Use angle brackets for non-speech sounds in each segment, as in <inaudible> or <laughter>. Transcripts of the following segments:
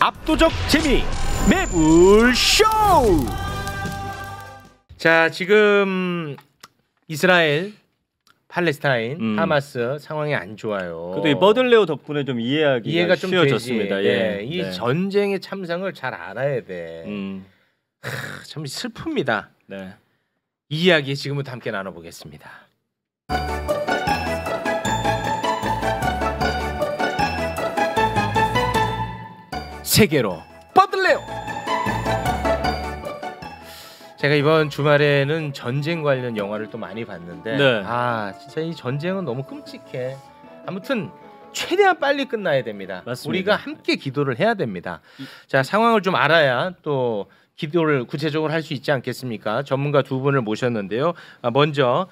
압도적 재미 매불쇼 자 지금 이스라엘 팔레스타인 음. 하마스 상황이 안 좋아요. 그래도 이 버들레오 덕분에 좀 이해하기 이해가 좀 쉬워졌습니다. 예. 예. 이 네. 전쟁의 참상을 잘 알아야 돼. 음. 하, 참 슬픕니다. 네. 이 이야기 지금부터 함께 나눠보겠습니다. 세계로 뻗을래요. 제가 이번 주말에는 전쟁 관련 영화를 또 많이 봤는데 네. 아 진짜 이 전쟁은 너무 끔찍해. 아무튼 최대한 빨리 끝나야 됩니다. 맞습니다. 우리가 함께 기도를 해야 됩니다. 자 상황을 좀 알아야 또 기도를 구체적으로 할 수 있지 않겠습니까? 전문가 두 분을 모셨는데요. 아, 먼저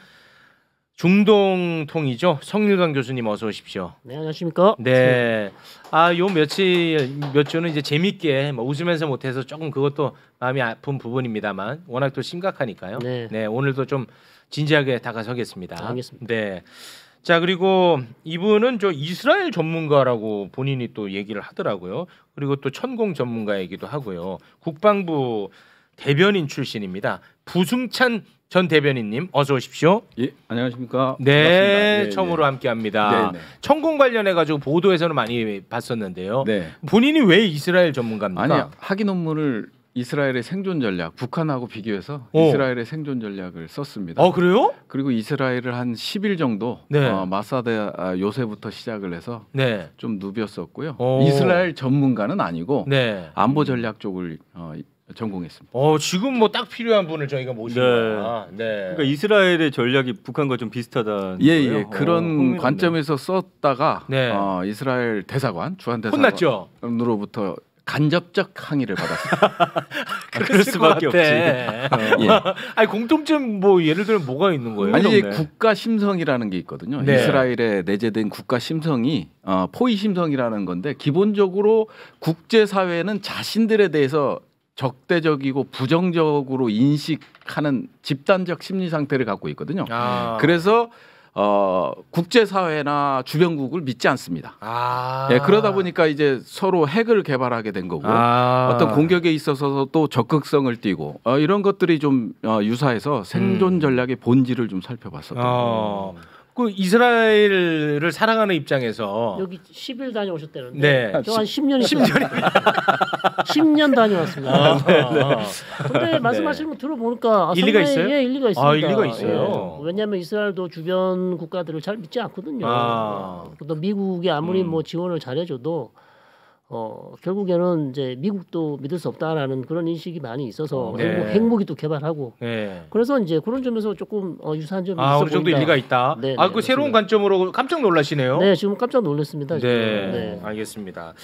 중동통이죠. 성일강 교수님 어서 오십시오. 네, 안녕하십니까? 네. 아, 요 며칠 몇 주는 이제 재밌게 뭐 웃으면서 못 해서 조금 그것도 마음이 아픈 부분입니다만 워낙 또 심각하니까요. 네. 네, 오늘도 좀 진지하게 다가서겠습니다. 알겠습니다. 네. 자, 그리고 이분은 저 이스라엘 전문가라고 본인이 또 얘기를 하더라고요. 그리고 또 천공 전문가이기도 하고요. 국방부 대변인 출신입니다. 부승찬 전 대변인님 어서 오십시오. 예, 안녕하십니까. 네, 네 처음으로 네. 함께합니다. 네, 천공 관련해 가지고 보도에서는 많이 봤었는데요. 네. 본인이 왜 이스라엘 전문가입니까? 아니, 학위 논문을 이스라엘의 생존 전략, 북한하고 비교해서 오. 이스라엘의 생존 전략을 썼습니다. 어, 그래요? 그리고 이스라엘을 한 10일 정도 네. 어, 마사드 아, 요새부터 시작을 해서 네. 좀 누볐었고요. 오. 이스라엘 전문가는 아니고 네. 안보 전략 쪽을 어, 전공했습니다. 어 지금 뭐 딱 필요한 분을 저희가 모신 네. 거야. 네. 그러니까 이스라엘의 전략이 북한과 좀 비슷하다. 예, 예. 어, 그런 어, 관점에서 썼다가 네. 어, 이스라엘 대사관 주한 대사관으로부터 간접적 항의를 받았습니다. <laughs> 아, 그럴 수밖에 없지. 어. <laughs> 예. <laughs> 아니 공통점 뭐 예를 들면 뭐가 있는 거예요? 아니 국가 심성이라는 게 있거든요. 네. 이스라엘에 내재된 국가 심성이 어, 포위 심성이라는 건데 기본적으로 국제 사회는 자신들에 대해서 적대적이고 부정적으로 인식하는 집단적 심리 상태를 갖고 있거든요. 아. 그래서 어, 국제사회나 주변국을 믿지 않습니다. 아. 예, 그러다 보니까 이제 서로 핵을 개발하게 된 거고 아. 어떤 공격에 있어서도 또 적극성을 띠고 어, 이런 것들이 좀 어, 유사해서 생존 음. 전략의 본질을 좀 살펴봤었던 어. 거예요. 그 이스라엘을 사랑하는 입장에서 여기 10일 다녀오셨다는데 네. 저한 10년 10년 10년 다녀왔습니다. 아, 네, 네. 아, 아. 근데 네. 말씀하시는 거 들어보니까 아, 일리가 있어요? 예, 일리가 있습니다. 아, 일리가 있어요. 예. 왜냐하면 이스라엘도 주변 국가들을 잘 믿지 않거든요. 아. 또 미국이 아무리 음. 뭐 지원을 잘해줘도 어, 결국에는 이제 미국도 믿을 수 없다라는 그런 인식이 많이 있어서 어, 네. 핵무기 도 개발하고 네. 그래서 이제 그런 점에서 조금 어, 유사한 점이 아, 있어 어느 정도 보 일리가 있다. 네, 네 아, 그 새로운 관점으로 깜짝 놀라시네요. 네, 지금 깜짝 놀랐습니다. 지금. 네, 네. 알겠습니다.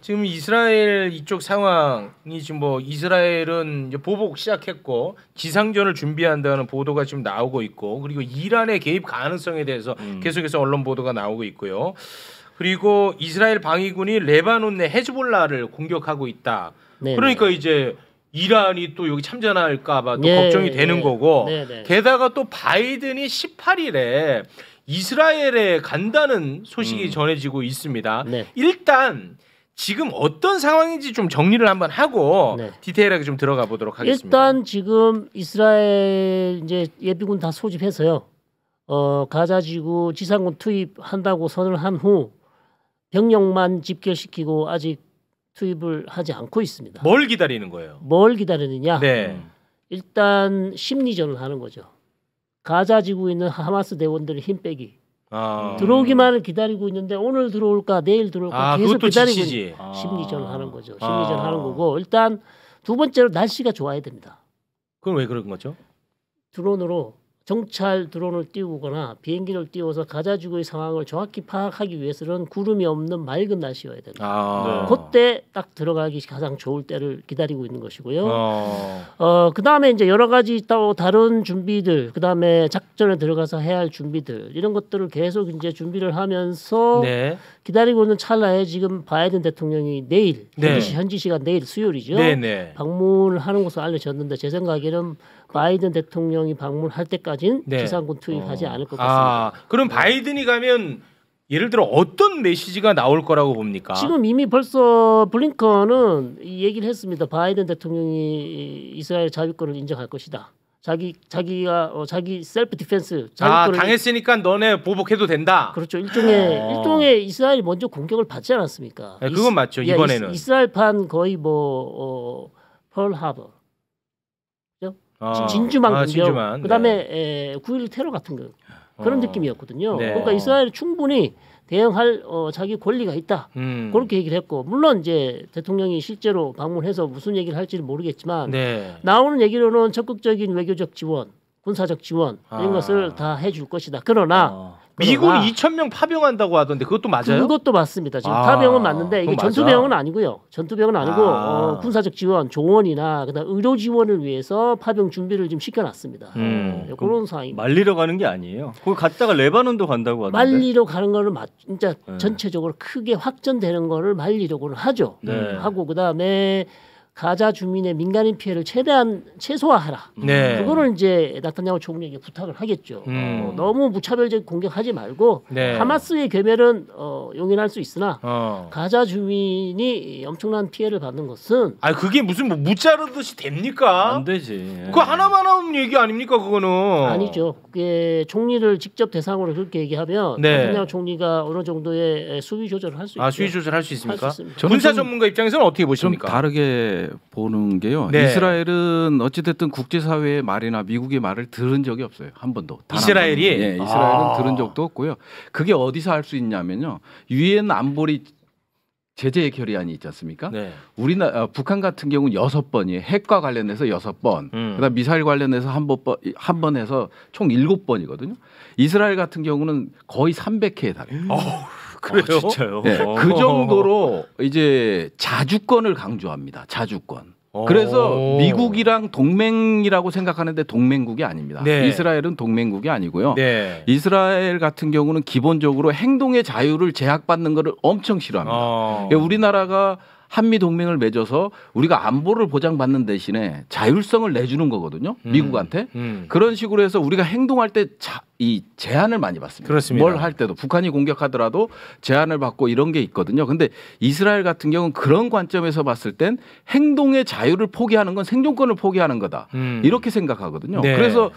지금 이스라엘 이쪽 상황이 지금 뭐 이스라엘은 보복 시작했고 기상전을 준비한다는 보도가 지금 나오고 있고 그리고 이란의 개입 가능성에 대해서 음. 계속해서 언론 보도가 나오고 있고요. 그리고 이스라엘 방위군이 레바논 내 헤즈볼라를 공격하고 있다. 네네. 그러니까 이제 이란이 또 여기 참전할까봐 또 예, 걱정이 되는 예, 거고 네네. 게다가 또 바이든이 18일에 이스라엘에 간다는 소식이 음. 전해지고 있습니다. 네. 일단 지금 어떤 상황인지 좀 정리를 한번 하고 네. 디테일하게 좀 들어가 보도록 하겠습니다. 일단 지금 이스라엘 이제 예비군 다 소집해서요. 어 가자지구 지상군 투입한다고 선을 한후 병력만 집결시키고 아직 투입을 하지 않고 있습니다. 뭘 기다리는 거예요? 뭘 기다리느냐? 네. 음. 일단 심리전을 하는 거죠. 가자 지구 있는 하마스 대원들의 힘 빼기. 아... 들어오기만을 기다리고 있는데 오늘 들어올까 내일 들어올까 아, 계속 기다리고 있... 아... 심리전을 하는 거죠. 아. 심리전 하는 거고 일단 두 번째로 날씨가 좋아야 됩니다. 그건 왜 그런 거죠? 드론으로 정찰 드론을 띄우거나 비행기를 띄워서 가자 지구의 상황을 정확히 파악하기 위해서는 구름이 없는 맑은 날씨여야 된다. 아. 네. 그때 딱 들어가기 가장 좋을 때를 기다리고 있는 것이고요. 아. 어, 그다음에 이제 여러 가지 또 다른 준비들, 그다음에 작전에 들어가서 해야 할 준비들 이런 것들을 계속 이제 준비를 하면서 네. 기다리고 있는 찰나에 지금 바이든 대통령이 내일 네. 현지, 현지 시간 내일 수요일이죠. 네, 네. 방문을 하는 것으로 알려졌는데 제 생각에는 그 바이든 대통령이 방문할 때까지는 네. 비상군 투입하지 어. 않을 것 아, 같습니다. 아, 그럼 네. 바이든이 가면 예를 들어 어떤 메시지가 나올 거라고 봅니까? 지금 이미 벌써 블링컨은 얘기를 했습니다. 바이든 대통령이 이스라엘 자위권을 인정할 것이다. 자기 자기가 어, 자기 셀프 디펜스 아 당했으니까 너네 보복해도 된다. 그렇죠. 일종의 어. 일종의 이스라엘이 먼저 공격을 받지 않았습니까? 네, 그건 맞죠. 이번에는 이스, 라엘판 거의 뭐 어, 펄 하버 아, 진주만 아, 공격, 그다음에 에, 9일 예, 테러 같은 거 어. 그런 어. 느낌이었거든요. 네. 그러니까 이스라엘 충분히 대응할 어, 자기 권리가 있다. 음. 그렇게 얘기를 했고 물론 이제 대통령이 실제로 방문해서 무슨 얘기를 할지는 모르겠지만 네. 나오는 얘기로는 적극적인 외교적 지원, 군사적 지원 이런 아. 것을 다 해줄 것이다. 그러나 어. 미군 2천 아. 명 파병한다고 하던데 그것도 맞아요? 그것도 맞습니다. 지금 아, 파병은 맞는데 이게 전투 병은 아니고요. 전투 병은 아니고 아. 어, 군사적 지원, 조원이나 그다음 의료 지원을 위해서 파병 준비를 좀 시켜놨습니다. 음, 어, 그런 상황입 말리러 가는 게 아니에요. 거기 갔다가 레바논도 간다고 하던데 말리러 가는 거를 맞, 진짜 네. 전체적으로 크게 확전되는 거를 말리려고는 하죠. 네. 하고 그다음에 가자 주민의 민간인 피해를 최대한 최소화하라. 네. 그거를 이제 나타냐고 총리에게 부탁을 하겠죠. 음. 어, 너무 무차별적 공격하지 말고 네. 하마스의 괴멸은 어, 용인할 수 있으나 어. 가자 주민이 엄청난 피해를 받는 것은 아 그게 무슨 뭐 무자르듯이 됩니까? 안 되지. 예. 그거 하나만 하면 얘기 아닙니까 그거는? 아니죠. 그게 총리를 직접 대상으로 그렇게 얘기하면 네. 나타냐고 총리가 어느 정도의 수위 조절을 할 수 있죠. 아 수위 조절할 수 있습니까? 할수 있습니다. 군사 전문가 입장에서는 어떻게 보십니까? 좀 다르게 보는 게요. 네. 이스라엘은 어찌됐든 국제사회의 말이나 미국의 말을 들은 적이 없어요. 한 번도. 이스라엘이? 예, 이스라엘은 아. 들은 적도 없고요. 그게 어디서 할 수 있냐면요. 유엔 안보리 제재 의 결의안이 있지 않습니까? 네. 우리나라 아, 북한 같은 경우는 여섯 번이 핵과 관련해서 여섯 번, 음. 그다음 미사일 관련해서 한번한 번해서 총 일곱 번이거든요. 이스라엘 같은 경우는 거의 300회에 달해요. 음. <laughs> 그래요? 아, 진짜요? 네, 그 어. 정도로 이제 자주권을 강조합니다. 자주권. 어. 그래서 미국이랑 동맹이라고 생각하는데 동맹국이 아닙니다. 네. 이스라엘은 동맹국이 아니고요. 네. 이스라엘 같은 경우는 기본적으로 행동의 자유를 제약받는 것을 엄청 싫어합니다. 어. 그러니까 우리나라가 한미 동맹을 맺어서 우리가 안보를 보장받는 대신에 자율성을 내주는 거거든요. 음. 미국한테 음. 그런 식으로 해서 우리가 행동할 때이 제한을 많이 받습니다. 그렇습니다. 뭘 할 때도 북한이 공격하더라도 제한을 받고 이런 게 있거든요. 근데 이스라엘 같은 경우는 그런 관점에서 봤을 땐 행동의 자유를 포기하는 건 생존권을 포기하는 거다 음. 이렇게 생각하거든요. 네. 그래서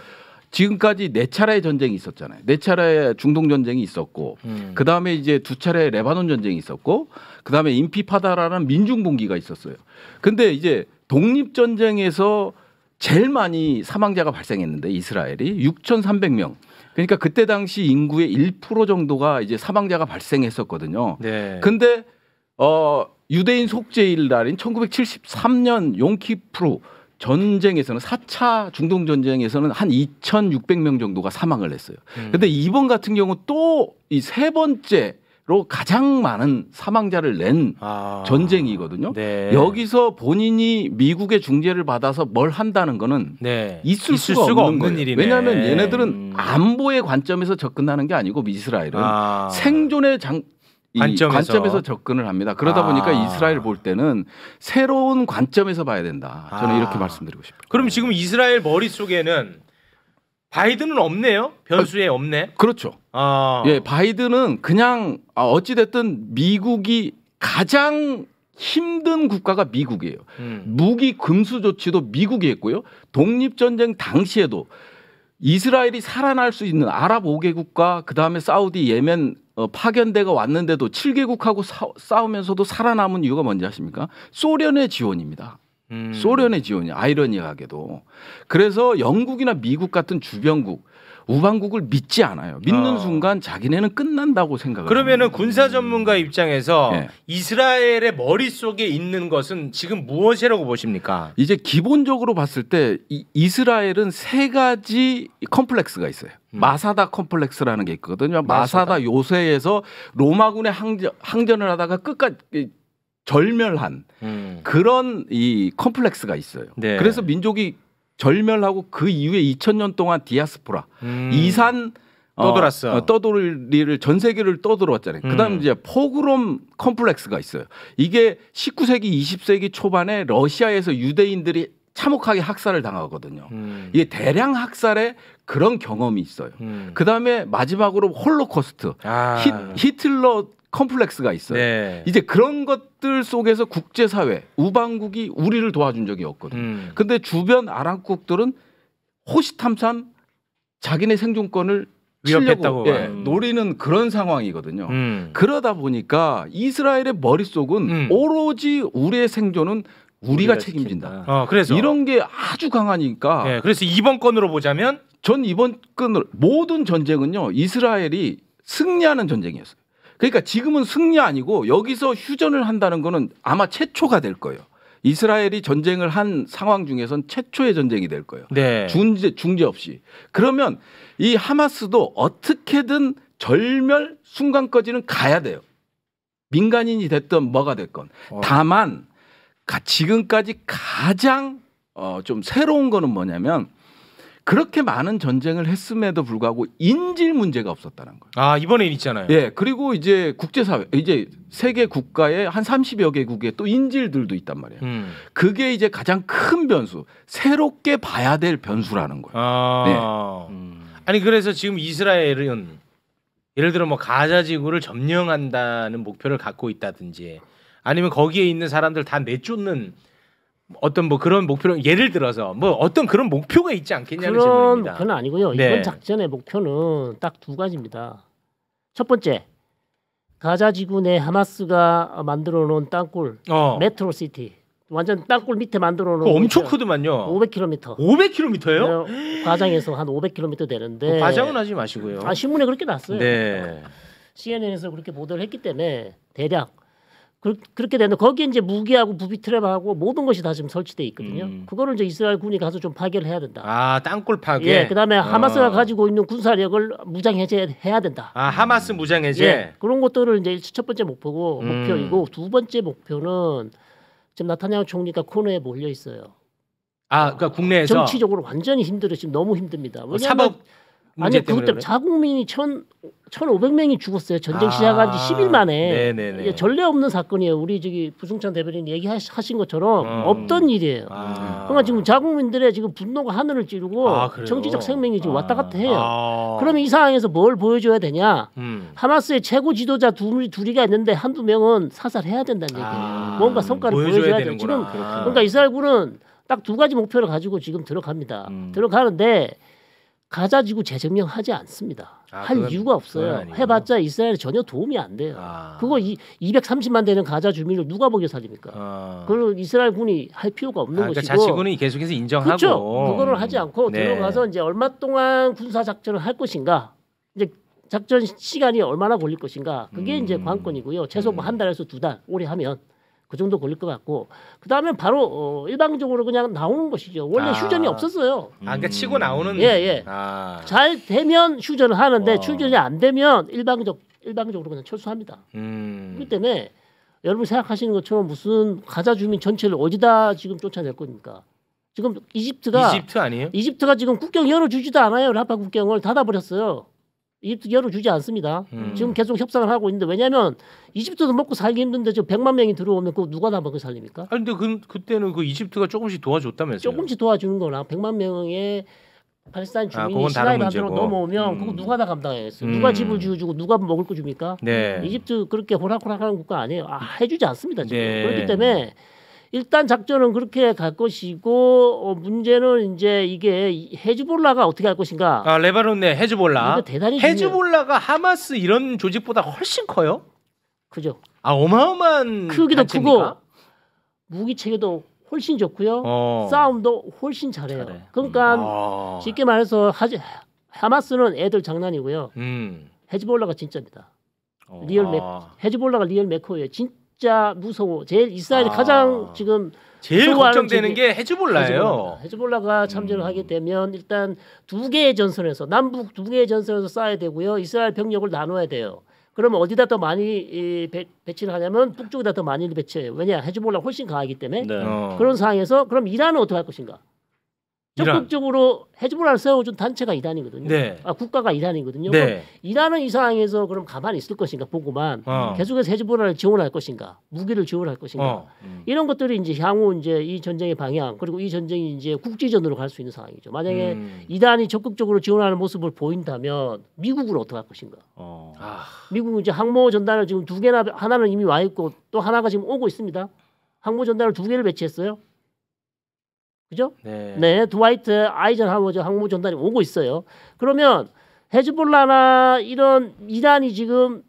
지금까지 네 차례의 전쟁이 있었잖아요. 네 차례의 중동 전쟁이 있었고, 음. 그 다음에 이제 두 차례 레바논 전쟁이 있었고, 그 다음에 인피파다라는 민중 봉기가 있었어요. 근데 이제 독립 전쟁에서 제일 많이 사망자가 발생했는데 이스라엘이 6,300명. 그러니까 그때 당시 인구의 1% 정도가 이제 사망자가 발생했었거든요. 네. 근데 어 유대인 속죄일 날인 1973년 용키프로 전쟁에서는 4차 중동 전쟁에서는 한 2,600명 정도가 사망을 했어요. 음. 근데 이번 같은 경우 또 이 세 번째로 가장 많은 사망자를 낸 아. 전쟁이거든요. 네. 여기서 본인이 미국의 중재를 받아서 뭘 한다는 거는 네. 있을, 있을, 수가, 수가 없는, 없는 일이네. 왜냐하면 얘네들은 음. 안보의 관점에서 접근하는 게 아니고 이스라엘은 아. 생존의 장, 관점에서. 관점에서. 접근을 합니다. 그러다 아. 보니까 이스라엘 볼 때는 새로운 관점에서 봐야 된다. 저는 아. 이렇게 말씀드리고 싶어요. 그럼 지금 이스라엘 머릿속에는 바이든은 없네요. 변수에 없네. 그렇죠. 아. 예, 바이든은 그냥 아, 어찌 됐든 미국이 가장 힘든 국가가 미국이에요. 음. 무기 금수 조치도 미국이 했고요. 독립 전쟁 당시에도 이스라엘이 살아날 수 있는 아랍 5개국과 그다음에 사우디, 예멘, 어, 파견대가 왔는데도 7개국하고 사, 싸우면서도 살아남은 이유가 뭔지 아십니까? 소련의 지원입니다. 음. 소련의 지원이 아이러니하게도. 그래서 영국이나 미국 같은 주변국 우방국을 믿지 않아요. 믿는 어. 순간 자기네는 끝난다고 생각을. 그러면은 합니다. 군사 전문가 입장에서 네. 이스라엘의 머릿속에 있는 것은 지금 무엇이라고 보십니까? 이제 기본적으로 봤을 때 이, 이스라엘은 세 가지 컴플렉스가 있어요. 음. 마사다 컴플렉스라는 게 있거든요. 마사다, 마사다 요새에서 로마군의 항전, 항전을 하다가 끝까지 그 절멸한 음. 그런 이 컴플렉스가 있어요. 네. 그래서 민족이 절멸하고 그 이후에 2000년 동안 디아스포라 음. 이산 어, 떠돌았어. 어, 떠돌이를 전 세계를 떠돌았잖아요. 음. 그다음 이제 포그롬 컴플렉스가 있어요. 이게 19세기, 20세기 초반에 러시아에서 유대인들이 참혹하게 학살을 당하거든요. 음. 이게 대량 학살에 그런 경험이 있어요. 음. 그 다음에 마지막으로 홀로코스트. 아. 히, 히틀러 컴플렉스가 있어요. 네. 이제 그런 것들 속에서 국제사회 우방국이 우리를 도와준 적이 없거든요. 음. 근데 주변 아랍국들은 호시탐탐 자기네 생존권을 위협했다고 예, 음. 노리는 그런 상황이거든요. 음. 그러다 보니까 이스라엘의 머릿속은 음. 오로지 우리의 생존은 우리가, 우리가 책임진다. 어, 그래서 이런 게 아주 강하니까. 네, 그래서 이번 건으로 보자면 전 이번 건으로 모든 전쟁은요 이스라엘이 승리하는 전쟁이었어요. 그러니까 지금은 승리 아니고 여기서 휴전을 한다는 거는 아마 최초가 될 거예요. 이스라엘이 전쟁을 한 상황 중에선 최초의 전쟁이 될 거예요. 네. 중재 중재 없이. 그러면 이 하마스도 어떻게든 절멸 순간까지는 가야 돼요. 민간인이 됐든 뭐가 됐건. 어. 다만 지금까지 가장 어, 좀 새로운 거는 뭐냐면 그렇게 많은 전쟁을 했음에도 불구하고 인질 문제가 없었다는 거예요. 아 이번엔 있잖아요. 예 그리고 이제 국제사회 이제 세계 국가의 한 30여 개국에 또 인질들도 있단 말이에요. 음. 그게 이제 가장 큰 변수, 새롭게 봐야 될 변수라는 거예요. 아... 예. 음. 아니 그래서 지금 이스라엘은 예를 들어 뭐 가자지구를 점령한다는 목표를 갖고 있다든지 아니면 거기에 있는 사람들 다 내쫓는 어떤 뭐 그런 목표를 예를 들어서 뭐 어떤 그런 목표가 있지 않겠냐는 그런, 질문입니다. 그건 아니고요. 네. 이번 작전의 목표는 딱 두 가지입니다. 첫 번째, 가자 지구 내 하마스가 만들어 놓은 땅굴 어. 메트로 시티. 완전 땅굴 밑에 만들어 놓은 엄청 크더만요. 500km. 500km예요? 과장해서 한 500km 되는데. 어, 과장은 하지 마시고요. 아 신문에 그렇게 났어요. 네. CNN에서 그렇게 보도를 했기 때문에 대략 그렇게 되는데 거기에 이제 무기하고 부비트랩하고 모든 것이 다 지금 설치돼 있거든요. 음. 그거를 이제 이스라엘 군이 가서 좀 파괴를 해야 된다. 아 땅굴 파괴. 예, 그다음에 어. 하마스가 가지고 있는 군사력을 무장 해제해야 된다. 아 하마스 무장 해제. 예, 그런 것들을 이제 첫 번째 목표고 음. 목표이고 두 번째 목표는 지금 나타냐후 총리가 코너에 몰려 있어요. 아, 그러니까 국내에서 정치적으로 완전히 힘들어 지금 너무 힘듭니다. 왜냐하면 사법 아니 그때 그래? 자국민이 천 천오백 명이 죽었어요. 전쟁 아, 시작한 지십일 만에. 네네네. 전례 없는 사건이에요. 우리 저기 부승찬 대변인 얘기하신 것처럼 음. 없던 일이에요. 아. 그러니까 지금 자국민들의 지금 분노가 하늘을 찌르고 아, 정치적 생명이 지금 왔다 갔다 해요. 아. 그러면 이 상황에서 뭘 보여줘야 되냐? 음. 하마스의 최고 지도자 둘, 둘이가 있는데 한두 명은 사살해야 된다는 얘기예요. 아. 뭔가 성과를 보여줘야, 보여줘야 돼요. 지금 그렇구나. 그러니까 이스라엘군은 딱 두 가지 목표를 가지고 지금 들어갑니다. 음. 들어가는데 가자 지구 재정명하지 않습니다. 아, 할 이유가 없어요. 해봤자 이스라엘에 전혀 도움이 안 돼요. 아. 그거 이 230만 되는 가자 주민을 누가 먹여 살립니까? 아. 그걸 이스라엘 군이 할 필요가 없는 아, 그러니까 것이고 그러니까 자치군이 계속해서 인정하고 그렇죠? 그거를 하지 음. 않고 네. 들어가서 이제 얼마 동안 군사 작전을 할 것인가 이제 작전 시간이 얼마나 걸릴 것인가 그게 음. 이제 관건이고요. 최소 음. 뭐 뭐한 달에서 두 달 오래 하면 그 정도 걸릴 것 같고 그 다음에 바로 어, 일방적으로 그냥 나오는 것이죠. 원래 아. 휴전이 없었어요. 아, 그러니까 치고 음. 나오는. 예, 예. 아. 잘 되면 휴전을 하는데 와. 어. 휴전이 안 되면 일방적 일방적으로 그냥 철수합니다. 음. 그 때문에 여러분 생각하시는 것처럼 무슨 가자 주민 전체를 어디다 지금 쫓아낼 겁니까? 지금 이집트가 이집트 아니에요? 이집트가 지금 국경 열어주지도 않아요. 라파 국경을 닫아버렸어요. 이집트 열어주지 않습니다. 음. 지금 계속 협상을 하고 있는데 왜냐하면 이집트도 먹고 살기 힘든데 저금 100만 명이 들어오면 그 누가 다 먹고 살립니까? 아니 근데 그, 그때는 그 이집트가 조금씩 도와줬다면서요? 조금씩 도와주는 거랑 100만 명의 팔레스타인 아, 주민이 아, 시나이 반도로 넘어오면 음. 그거 누가 다 감당해요? 음. 누가 집을 지어주고 누가 먹을 거 줍니까? 네. 이집트 그렇게 호락호락하는 국가 아니에요. 아, 해주지 않습니다 지금. 네. 그렇기 때문에. 일단 작전은 그렇게 갈 것이고 어, 문제는 이제 이게 헤즈볼라가 어떻게 할 것인가? 아 레바논 내 헤즈볼라. 대단히 헤즈볼라가 하마스 이런 조직보다 훨씬 커요? 그죠. 아 어마어마한 크기도 단체입니까? 크고 무기 체계도 훨씬 좋고요. 어. 싸움도 훨씬 잘해요. 잘해. 그러니까 어. 쉽게 말해서 하지, 하마스는 애들 장난이고요. 음. 헤즈볼라가 진짜입니다. 어. 리얼 메 아. 헤즈볼라가 리얼 메코예요. 진, 진짜 무서워. 제일 이스라엘 이 아. 가장 지금 제일 걱정되는 게 헤즈볼라예요. 헤즈볼라가 참전을 음. 하게 되면 일단 두 개의 전선에서 남북 두 개의 전선에서 쌓아야 되고요. 이스라엘 병력을 나눠야 돼요. 그러면 어디다 더 많이 배, 배치를 하냐면 북쪽에다 더 많이 배치해요. 왜냐 헤즈볼라 훨씬 강하기 때문에 네. 어. 그런 상황에서 그럼 이란은 어떻게 할 것인가? 적극적으로 해즈보라를 세워준 단체가 이란이거든요. 네. 아, 국가가 이란이거든요. 네. 이란은 이 상황에서 그럼 가만히 있을 것인가 보고만 어. 계속해서 해즈보라를 지원할 것인가, 무기를 지원할 것인가 어. 음. 이런 것들이 이제 향후 이제 이 전쟁의 방향 그리고 이 전쟁이 이제 국지전으로 갈 수 있는 상황이죠. 만약에 음. 이란이 적극적으로 지원하는 모습을 보인다면 미국은 어떻게 할 것인가? 어. 아. 미국은 이제 항모 전단을 지금 두 개나 하나는 이미 와 있고 또 하나가 지금 오고 있습니다. 항모 전단을 두 개를 배치했어요. 그죠? 네. 네 드와이트 아이젠하워저 항모 전단이 오고 있어요. 그러면 헤즈볼라나 이런 이란이 지금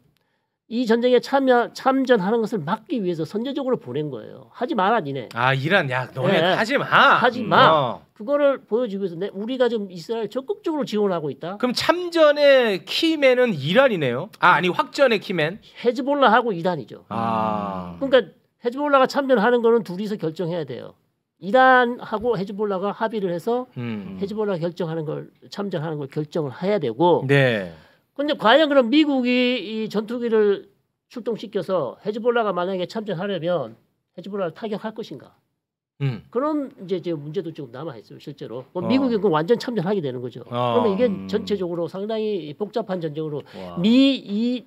이 전쟁에 참여 참전하는 것을 막기 위해서 선제적으로 보낸 거예요. 하지 마라 니네. 아 이란 야 너네 네. 하지 마. 하지 음. 마. 어. 그거를 보여주기 위해서 내, 우리가 지금 이스라엘 적극적으로 지원하고 있다. 그럼 참전의 키맨은 이란이네요. 아 아니 확전의 키맨 헤즈볼라하고 이란이죠. 아. 그러니까 헤즈볼라가 참전하는 거는 둘이서 결정해야 돼요. 이란하고 헤즈볼라가 합의를 해서 음. 헤즈볼라 결정하는 걸 참전하는 걸 결정을 해야 되고. 네. 근데 과연 그럼 미국이 이 전투기를 출동시켜서 헤즈볼라가 만약에 참전하려면 헤즈볼라를 타격할 것인가? 음. 그런 이제 이제 문제도 좀 남아 있어요 실제로. 그 어. 미국이 그 완전 참전하게 되는 거죠. 어. 그러면 이게 음. 전체적으로 상당히 복잡한 전쟁으로 미이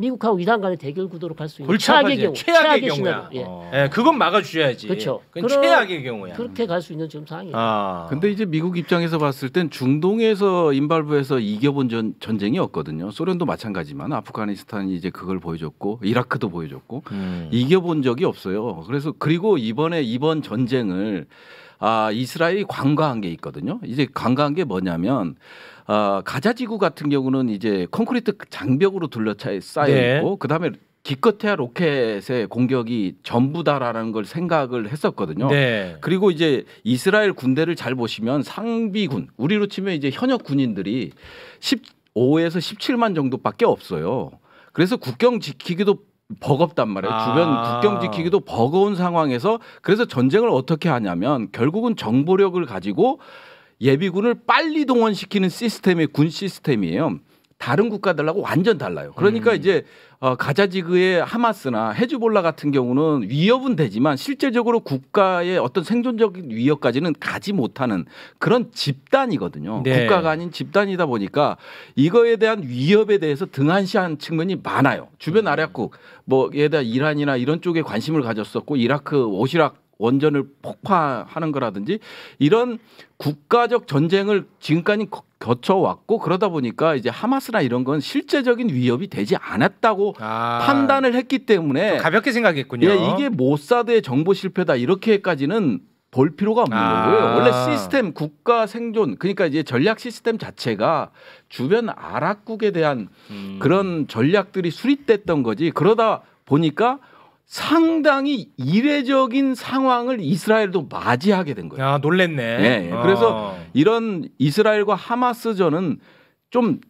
미국하고 이란 간의 대결 구도로 갈 수 있는 최악의 경우, 최악의, 경우야. 어. 예. 어. 네, 그건 막아주셔야지. 그렇죠. 그건 그런, 최악의 경우야. 그렇게 갈 수 있는 지금 상황이에요. 아. 근데 이제 미국 입장에서 봤을 땐 중동에서 임발부에서 이겨본 전, 전쟁이 없거든요. 소련도 마찬가지만 아프가니스탄이 이제 그걸 보여줬고 이라크도 보여줬고 음. 이겨본 적이 없어요. 그래서 그리고 이번에 이번 전쟁을 아 이스라엘이 관과한 게 있거든요. 이제 관과한 게 뭐냐면 어, 가자지구 같은 경우는 이제 콘크리트 장벽으로 둘러차쌓여 네. 있고 그다음에 기껏해야 로켓의 공격이 전부다라는 걸 생각을 했었거든요. 네. 그리고 이제 이스라엘 군대를 잘 보시면 상비군, 우리로 치면 이제 현역 군인들이 15에서 17만 정도밖에 없어요. 그래서 국경 지키기도 버겁단 말이에요. 아~ 주변 국경 지키기도 버거운 상황에서 그래서 전쟁을 어떻게 하냐면 결국은 정보력을 가지고 예비군을 빨리 동원시키는 시스템의 군 시스템이에요. 다른 국가들하고 완전 달라요. 그러니까 음. 이제 어, 가자지구의 하마스나 헤즈볼라 같은 경우는 위협은 되지만 실제적으로 국가의 어떤 생존적인 위협까지는 가지 못하는 그런 집단이거든요. 네. 국가가 아닌 집단이다 보니까 이거에 대한 위협에 대해서 등한시한 측면이 많아요. 주변 아랍국 뭐에 대한 이란이나 이런 쪽에 관심을 가졌었고 이라크 오시락 원전을 폭파하는 거라든지 이런 국가적 전쟁을 지금까지 거쳐왔고 그러다 보니까 이제 하마스나 이런 건 실제적인 위협이 되지 않았다고 아, 판단을 했기 때문에 가볍게 생각했군요. 예, 이게 모사드의 정보 실패다 이렇게까지는 볼 필요가 없는 아~ 거고요. 원래 시스템 국가 생존 그러니까 이제 전략 시스템 자체가 주변 아랍국에 대한 음. 그런 전략들이 수립됐던 거지. 그러다 보니까 상당히 이례적인 상황을 이스라엘도 맞이하게 된 거예요. 야, 아, 놀랬네. 네, 그래서 이런 이스라엘과 하마스전은 좀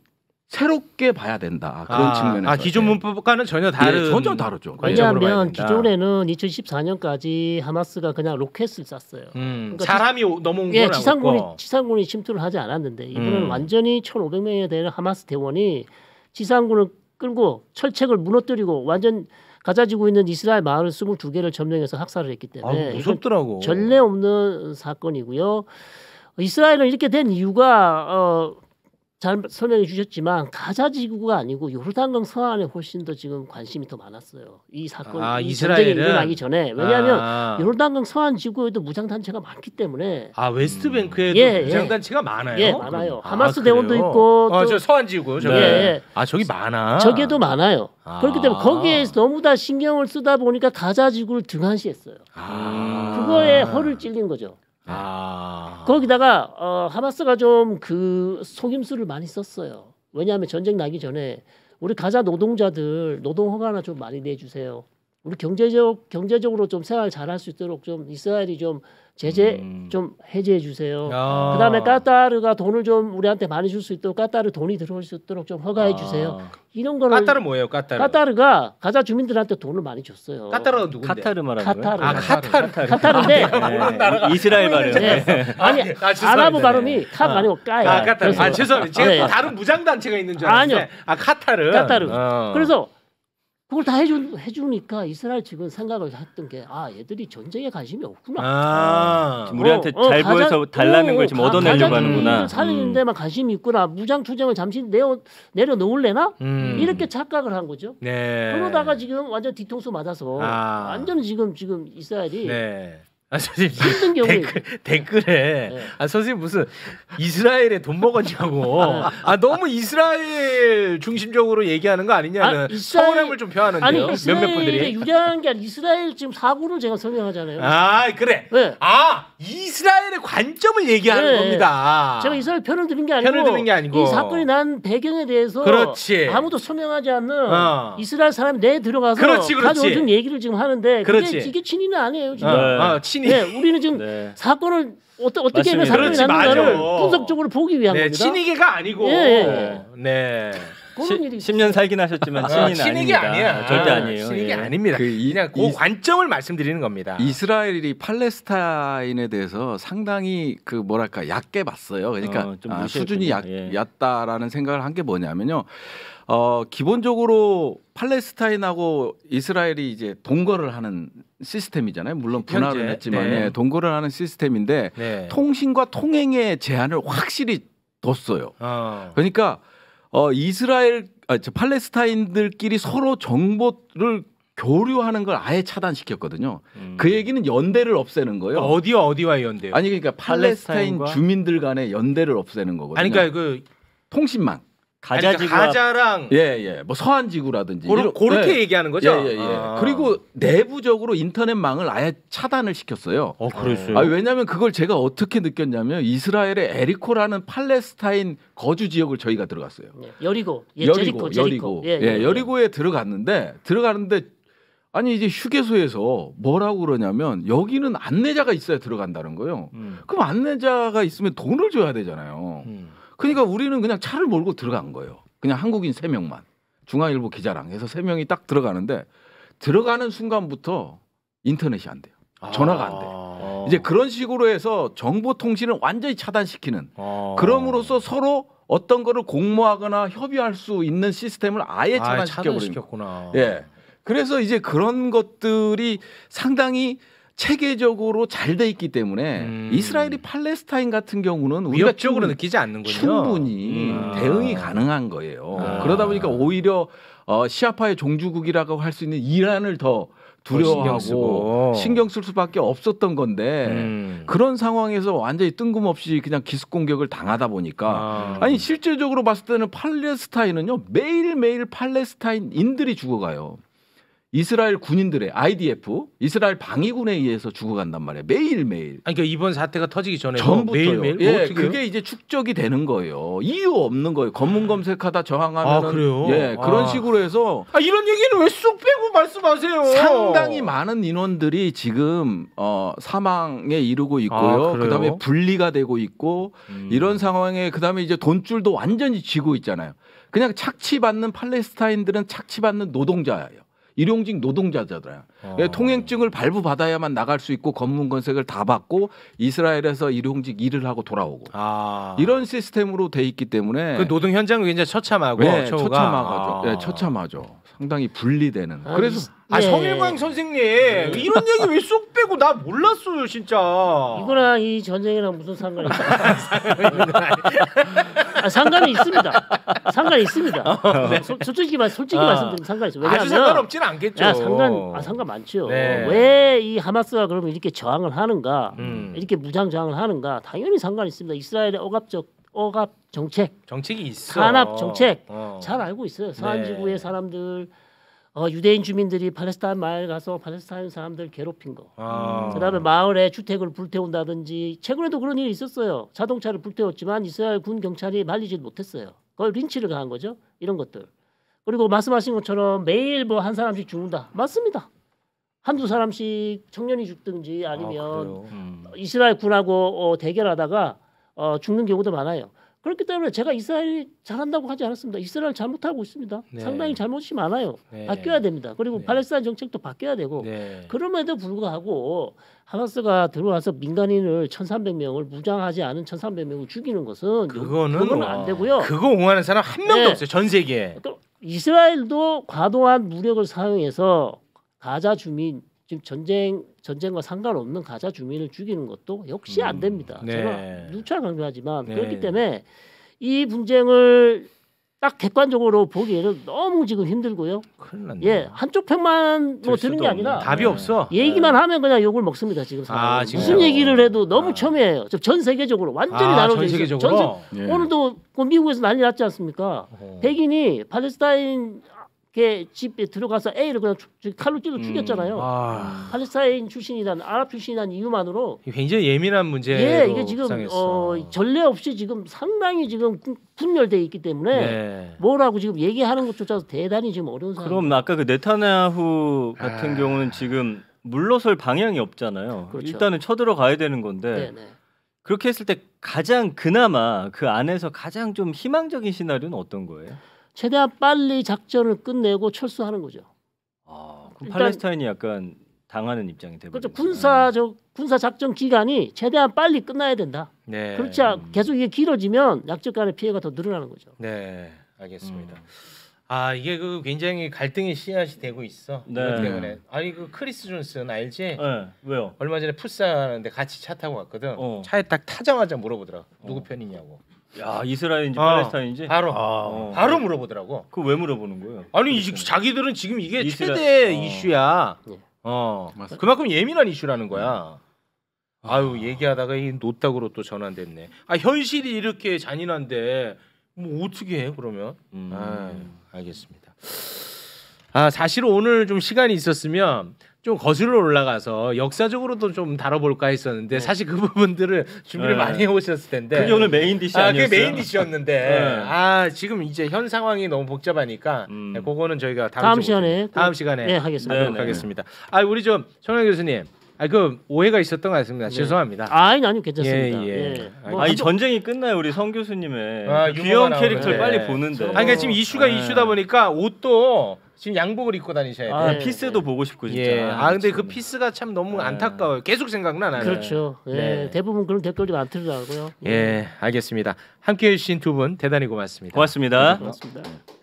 새롭게 봐야 된다 그런 아, 측면에서 아 기존 예. 문법과는 전혀 다른 예, 전혀 다르죠. 왜냐하면 기존에는 2014년까지 하마스가 그냥 로켓을 쐈어요. 음, 그러니까 사람이 지, 넘어온 예, 지상군이 지상군이 침투를 하지 않았는데 이번에 음. 완전히 1,500명에 대한 하마스 대원이 지상군을 끌고 철책을 무너뜨리고 완전 가자지고 있는 이스라엘 마을 22개를 점령해서 학살을 했기 때문에 아, 무섭더라고. 전례 없는 사건이고요. 이스라엘은 이렇게 된 이유가 어잘 설명해 주셨지만 가자 지구가 아니고 요르단강 서안에 훨씬 더 지금 관심이 더 많았어요. 이 사건 아, 이 전쟁이 일어나기 전에 왜냐하면 아. 요르단강 서안 지구에도 무장 단체가 많기 때문에 아 웨스트뱅크에도 예, 무장 단체가 예. 많아요. 예 많아요. 하마스 그 대원도 있고 아, 저 서안 지구 저기 네. 예. 아 저기 많아. 저기도 많아요. 아. 그렇기 때문에 거기에 너무 다 신경을 쓰다 보니까 가자 지구를 등한시했어요. 아. 그거에 허를 찔린 거죠. 네. 아. 거기다가 어, 하마스가 좀 그 속임수를 많이 썼어요. 왜냐하면 전쟁 나기 전에 우리 가자 노동자들 노동 허가나 좀 많이 내주세요. 우리 경제적 경제적으로 좀 생활 잘할 수 있도록 좀 이스라엘이 좀 제재 음. 좀 해제해 주세요. 아. 그다음에 까타르가 돈을 좀 우리한테 많이 줄 수 있도록 까타르 돈이 들어올 수 있도록 좀 허가해 아. 주세요. 아. 이런 거는 까타르 뭐예요? 까타르 까타르가 가자 주민들한테 돈을 많이 줬어요. 까타르가 누군데? 카타르 말하는 거예요? 아, 카타르. 카타르인데 아, 네. 이스라엘 말이에요. 네. 아, 아니 아랍어 발음이 네. 카가 아니고 까예요. 아, 까타르. 아, 죄송해요. 제가 네. 다른 무장 단체가 있는 줄 알았는데. 아니요. 아, 카타르. 카타르. 어. 그래서 그걸 다 해주, 해주니까 이스라엘 측은 생각을 했던 게, 아, 얘들이 전쟁에 관심이 없구나. 아, 아. 어, 우리한테 어, 잘 가장, 보여서 달라는 걸 어, 지금 가, 얻어내려고 하는구나. 사는 음. 데만 관심이 있구나. 무장투쟁을 잠시 내어, 내려놓을래나? 음. 이렇게 착각을 한 거죠. 네. 그러다가 지금 완전 뒤통수 맞아서, 아. 완전 지금, 지금 이스라엘이 네. 아 선생님 힘든 경우에 댓글, 에 네. 아 선생님 무슨 이스라엘에 돈 먹었냐고 아 너무 이스라엘 중심적으로 얘기하는 거 아니냐는 아, 이스라엘, 서운함을 좀 표하는데요 아니 이스라엘에 분들이. 유리한 게 아니라 이스라엘 지금 사고를 제가 설명하잖아요 아 그래 네. 아 이스라엘의 관점을 얘기하는 네. 겁니다 제가 이스라엘 편을 드는 게 아니고 편을 드는 게 아니고 이 사건이 난 배경에 대해서 그렇지. 아무도 설명하지 않는 어. 이스라엘 사람 내 들어가서 그렇지, 그렇지. 가져오던 얘기를 지금 하는데 그렇지. 그게 이게 친인은 아니에요 지금 어, 네. 어, 친 정신이. 네, 우리는 지금 네. 사건을 어떠, 어떻게 하면 사건이 났는가를 분석적으로 보기 위한 네, 겁니다. 신이계가 아니고. 예, 예. 네. 시, 10년 살긴 하셨지만 신이 아, 아닙니다. 아니야. 아, 절대 아, 아니에요. 신이 예. 아닙니다. 그 그냥 그 이, 관점을 말씀드리는 겁니다. 이스라엘이 팔레스타인에 대해서 상당히 그 뭐랄까 얕게 봤어요. 그러니까 어, 아, 수준이 얕, 예. 얕다라는 생각을 한 게 뭐냐면요. 어, 기본적으로 팔레스타인하고 이스라엘이 이제 동거를 하는 시스템이잖아요. 물론 분할을 했지만 네. 예, 동거를 하는 시스템인데 네. 통신과 통행의 제한을 확실히 뒀어요. 어. 그러니까 어, 이스라엘 아, 저, 팔레스타인들끼리 서로 정보를 교류하는 걸 아예 차단시켰거든요. 음. 그 얘기는 연대를 없애는 거예요. 어디와 어디와 연대요? 아니 그러니까 팔레스타인 팔레스타인과... 주민들 간의 연대를 없애는 거거든요. 아니 그러니까 그 통신망. 그 가자 지구 가자랑 예예 예. 뭐 서한 지구라든지 그렇게 예. 얘기하는 거죠. 예예예. 예, 예, 아. 그리고 내부적으로 인터넷망을 아예 차단을 시켰어요. 어 그랬어요. 아 왜냐하면 그걸 제가 어떻게 느꼈냐면 이스라엘의 에리코라는 팔레스타인 거주 지역을 저희가 들어갔어요. 예, 여리고 예, 여리고 여리고 예, 여리고에 들어갔는데 들어가는데 아니 이제 휴게소에서 뭐라고 그러냐면 여기는 안내자가 있어야 들어간다는 거예요. 음. 그럼 안내자가 있으면 돈을 줘야 되잖아요. 음. 그러니까 우리는 그냥 차를 몰고 들어간 거예요. 그냥 한국인 세 명만 중앙일보 기자랑 해서 세 명이 딱 들어가는데 들어가는 순간부터 인터넷이 안 돼요. 아. 전화가 안 돼. 요 아~ 이제 그런 식으로 해서 정보 통신을 완전히 차단시키는. 아~ 그럼으로써 서로 어떤 거를 공모하거나 협의할 수 있는 시스템을 아예 차단시켜 버린 거구나. 예. 그래서 이제 그런 것들이 상당히 체계적으로 잘 돼 있기 때문에 음. 이스라엘이 팔레스타인 같은 경우는 우리가 충분히, 느끼지 않는군요. 충분히 음. 대응이 아. 가능한 거예요. 아. 그러다 보니까 오히려 어, 시아파의 종주국이라고 할 수 있는 이란을 더 두려워하고 신경, 신경, 쓸 수밖에 없었던 건데 음. 그런 상황에서 완전히 뜬금없이 그냥 기습 공격을 당하다 보니까 아. 니 실제적으로 봤을 때는 팔레스타인은요 매일매일 팔레스타인인들이 죽어가요. 이스라엘 군인들의 IDF 이스라엘 방위군에 의해서 죽어간단 말이에요. 매일 매일. 그러니까 이번 사태가 터지기 전에 전부터 매일 매일. 뭐 예, 그게 이제 축적이 되는 거예요. 이유 없는 거예요. 검문 검색하다 저항하면. 아 그래요. 예, 그런 아. 식으로 해서. 아 이런 얘기는 왜 쑥 빼고 말씀하세요. 상당히 많은 인원들이 지금 어, 사망에 이르고 있고요. 아, 그다음에 분리가 되고 있고 음. 이런 상황에 그다음에 이제 돈줄도 완전히 쥐고 있잖아요. 그냥 착취받는 팔레스타인들은 착취받는 노동자예요. 일용직 노동자잖아요. 어. 예, 통행증을 발부 받아야만 나갈 수 있고 검문 검색을 다 받고 이스라엘에서 일용직 일을 하고 돌아오고 아. 이런 시스템으로 돼 있기 때문에 그 노동 현장은 굉장히 처참하고 네, 처참하죠. 네, 아. 네, 처참하죠. 상당히 분리되는. 아니, 그래서 아, 아 성일광 선생님 네. 이런 얘기 왜 쏙 빼고 나 몰랐어요 진짜. 이거랑 이 전쟁이랑 무슨 <laughs> <laughs> 상관이 있어? 아, 상관이 있습니다. 상관이 있습니다. 어, 네. 소, 어, 솔직히 말 솔직히 어. 말씀드리면 상관이 있어요. 왜냐하면 아주 상관없진 않겠죠. 야, 상관 아, 상관 많죠. 네. 왜이 하마스가 그러면 이렇게 저항을 하는가? 음. 이렇게 무장 저항을 하는가? 당연히 상관이 있습니다. 이스라엘의 억압적 억압 정책, 정책이 있어. 산업 정책 어. 잘 알고 있어요. 서한 네. 지구의 사람들 어, 유대인 주민들이 팔레스타인 마을 가서 팔레스타인 사람들 괴롭힌 거. 아. 그다음에 마을에 주택을 불태운다든지 최근에도 그런 일이 있었어요. 자동차를 불태웠지만 이스라엘 군 경찰이 말리지 못했어요. 그걸 린치를 가한 거죠. 이런 것들. 그리고 말씀하신 것처럼 매일 뭐 한 사람씩 죽는다. 맞습니다. 한두 사람씩 청년이 죽든지 아니면 아, 음. 이스라엘 군하고 어, 대결하다가 어, 죽는 경우도 많아요. 그렇기 때문에 제가 이스라엘이 잘한다고 하지 않았습니다. 이스라엘 잘못하고 있습니다. 네. 상당히 잘못이 많아요. 네. 바뀌어야 됩니다. 그리고 네. 팔레스타인 정책도 바뀌어야 되고 네. 그럼에도 불구하고 하마스가 들어와서 민간인을 1,300명을 무장하지 않은 1,300명을 죽이는 것은 그거는, 그거는 안 되고요. 그거 옹호하는 사람 한 명도 네. 없어요. 전 세계에. 이스라엘도 과도한 무력을 사용해서 가자 주민 지금 전쟁 전쟁과 상관없는 가자 주민을 죽이는 것도 역시 음. 안 됩니다. 네. 제가 누차 강조하지만 네. 그렇기 때문에 이 분쟁을 딱 객관적으로 보기에는 너무 지금 힘들고요. 예, 한쪽 편만 뭐 드는 게 아니라 답이 네. 없어. 예, 얘기만 네. 하면 그냥 욕을 먹습니다 지금 상황. 아, 무슨 얘기를 해도 너무 아. 첨예해요. 전 세계적으로 완전히 아, 나눠져 있어요. 전 예. 오늘도 그 미국에서 난리 났지 않습니까? 어. 백인이 팔레스타인 걔 집에 들어가서 A를 그냥 칼로 찔러 음. 죽였잖아요. 음, 아. 팔레스타인 출신이란 아랍 출신이란 이유만으로 굉장히 예민한 문제. 예, 이게 지금 어 어, 전례 없이 지금 상당히 지금 분열돼 있기 때문에 네. 뭐라고 지금 얘기하는 것조차도 대단히 지금 어려운 상황. 그럼 아까 그 네타냐후 같은 아. 경우는 지금 물러설 방향이 없잖아요. 그렇죠. 일단은 쳐들어가야 되는 건데. 네네. 네. 그렇게 했을 때 가장 그나마 그 안에서 가장 좀 희망적인 시나리오는 어떤 거예요? 최대한 빨리 작전을 끝내고 철수하는 거죠. 아, 그럼 팔레스타인이 약간 당하는 입장이 되고 그렇죠. 군사적 군사 작전 기간이 최대한 빨리 끝나야 된다. 네. 그렇지 않, 음. 계속 이게 길어지면 약적 간의 피해가 더 늘어나는 거죠. 네, 알겠습니다. 음. 아 이게 그 굉장히 갈등의 씨앗이 되고 있어. 네. 때문에 아니 그 크리스 존슨 알지? 네. 왜요? 얼마 전에 풋살하는데 같이 차 타고 갔거든. 어. 차에 딱 타자마자 물어보더라. 누구 어. 편이냐고. 야 이스라엘인지 어, 아, 팔레스타인인지 바로 아, 어, 어. 바로 물어보더라고. 그 왜 물어보는 거예요? 아니 이, 자기들은 지금 이게 이스라... 최대 어. 이슈야. 예. 어 맞습니다. 그만큼 예민한 이슈라는 거야. 음. 아유 얘기하다가 이 노딱으로 또 전환됐네. 아 현실이 이렇게 잔인한데 뭐 어떻게 해 그러면? 음. 아 알겠습니다. 아 사실 오늘 좀 시간이 있었으면 좀 거슬러 올라가서 역사적으로도 좀 다뤄볼까 했었는데 네. 사실 그 부분들을 준비를 네. 많이 해오셨을 텐데 그게 오늘 메인 디시 아, 니었어요 그게 메인 디시였는데 <laughs> 네. 아 지금 이제 현 상황이 너무 복잡하니까 음. 네, 그거는 저희가 다음, 다음 시간에 다음 시간에 네, 하겠습니다. 네, 네. 하겠습니다. 아 우리 좀 청영 교수님 아그 오해가 있었던 것 같습니다. 네. 죄송합니다. 아니 아니 괜찮습니다. 예, 예. 예. 아, 뭐, 아, 이 전쟁이 끝나요 우리 성 교수님의 아, 그 귀여운 캐릭터를 네 빨리 보는데. 아니 그러니까 지금 이슈가 네. 이슈다 보니까 옷도 지금 양복을 입고 다니셔야 아, 돼요. 아, 피스도 네. 보고 싶고 진짜. 예. 아 근데 그 피스가 참 너무 네. 안타까워요. 계속 생각나 나는. 그렇죠. 예. 네. 대부분 그런 댓글이 많더라고요. 예. 예. 알겠습니다. 함께해 주신 두 분 대단히 고맙습니다. 고맙습니다. 네, 고맙습니다. 고맙습니다.